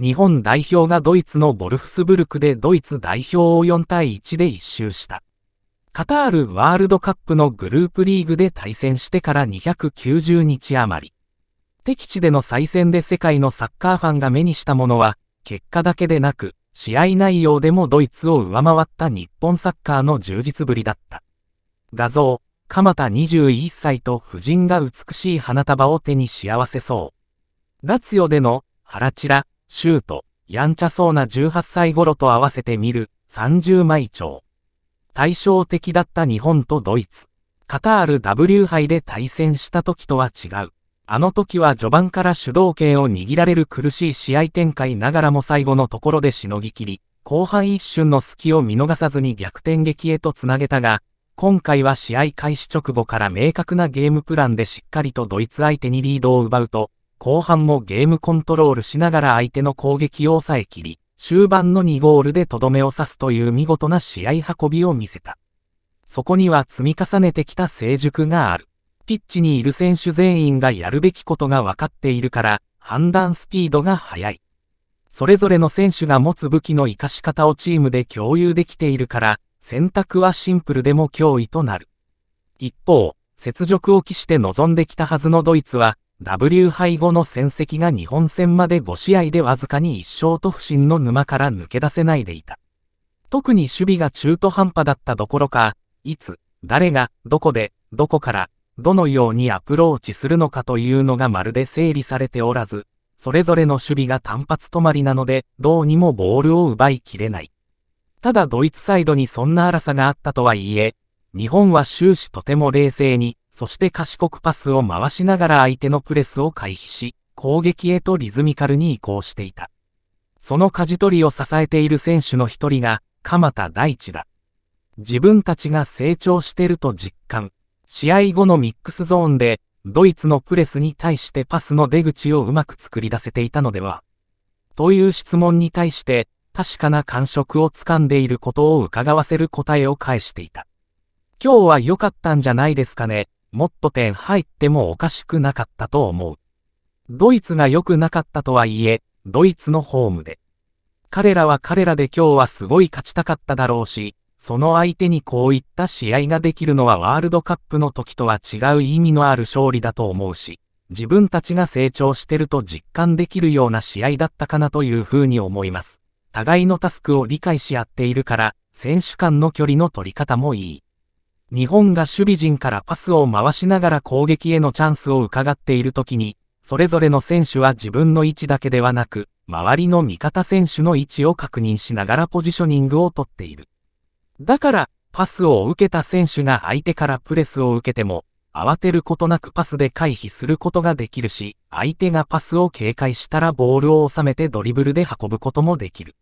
日本代表がドイツのボルフスブルクでドイツ代表を4対1で一周した。カタールワールドカップのグループリーグで対戦してから290日余り。敵地での再戦で世界のサッカーファンが目にしたものは、結果だけでなく、試合内容でもドイツを上回った日本サッカーの充実ぶりだった。画像、鎌田21歳と夫人が美しい花束を手に幸せそう。ラツヨでの、ハラチラ、シュート、やんちゃそうな18歳頃と合わせてみる、30枚超。対照的だった日本とドイツ。カタール W 杯で対戦した時とは違う。あの時は序盤から主導権を握られる苦しい試合展開ながらも最後のところでしのぎきり、後半一瞬の隙を見逃さずに逆転劇へとつなげたが、今回は試合開始直後から明確なゲームプランでしっかりとドイツ相手にリードを奪うと、後半もゲームコントロールしながら相手の攻撃を抑えきり、終盤の2ゴールでとどめを刺すという見事な試合運びを見せた。そこには積み重ねてきた成熟がある。ピッチにいる選手全員がやるべきことが分かっているから、判断スピードが速い。それぞれの選手が持つ武器の活かし方をチームで共有できているから、選択はシンプルでも脅威となる。一方、雪辱を期して臨んできたはずのドイツは、W 敗後の戦績が日本戦まで5試合でわずかに1勝と不振の沼から抜け出せないでいた。特に守備が中途半端だったどころか、いつ、誰が、どこで、どこから、どのようにアプローチするのかというのがまるで整理されておらず、それぞれの守備が単発止まりなので、どうにもボールを奪いきれない。ただドイツサイドにそんな荒さがあったとはいえ、日本は終始とても冷静に、そして賢くパスを回しながら相手のプレスを回避し、攻撃へとリズミカルに移行していた。その舵取りを支えている選手の一人が、鎌田大地だ。自分たちが成長してると実感。試合後のミックスゾーンで、ドイツのプレスに対してパスの出口をうまく作り出せていたのでは。という質問に対して、確かな感触をつかんでいることを伺わせる答えを返していた。今日は良かったんじゃないですかね。もっと点入ってもおかしくなかったと思う。ドイツが良くなかったとはいえ、ドイツのホームで。彼らは彼らで今日はすごい勝ちたかっただろうし、その相手にこういった試合ができるのはワールドカップの時とは違う意味のある勝利だと思うし、自分たちが成長してると実感できるような試合だったかなというふうに思います。互いのタスクを理解し合っているから、選手間の距離の取り方もいい。日本が守備陣からパスを回しながら攻撃へのチャンスを伺っているときに、それぞれの選手は自分の位置だけではなく、周りの味方選手の位置を確認しながらポジショニングをとっている。だから、パスを受けた選手が相手からプレスを受けても、慌てることなくパスで回避することができるし、相手がパスを警戒したらボールを収めてドリブルで運ぶこともできる。